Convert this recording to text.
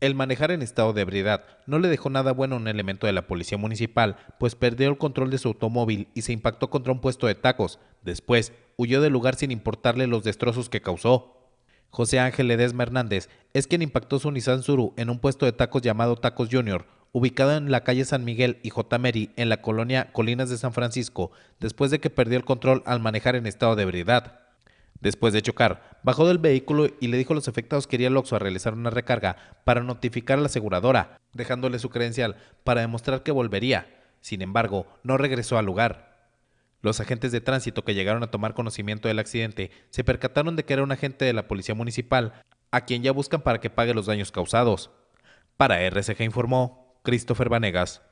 El manejar en estado de ebriedad no le dejó nada bueno a un elemento de la policía municipal, pues perdió el control de su automóvil y se impactó contra un puesto de tacos. Después, huyó del lugar sin importarle los destrozos que causó. José Ángel Edesma Hernández es quien impactó su Nissan Suru en un puesto de tacos llamado Tacos Junior, ubicado en la calle San Miguel y J. Mary, en la colonia Colinas de San Francisco, después de que perdió el control al manejar en estado de ebriedad. Después de chocar, Bajó del vehículo y le dijo a los afectados que iría al Oxxo a realizar una recarga para notificar a la aseguradora, dejándole su credencial para demostrar que volvería. Sin embargo, no regresó al lugar. Los agentes de tránsito que llegaron a tomar conocimiento del accidente se percataron de que era un agente de la policía municipal, a quien ya buscan para que pague los daños causados. Para RCG informó Christopher Vanegas.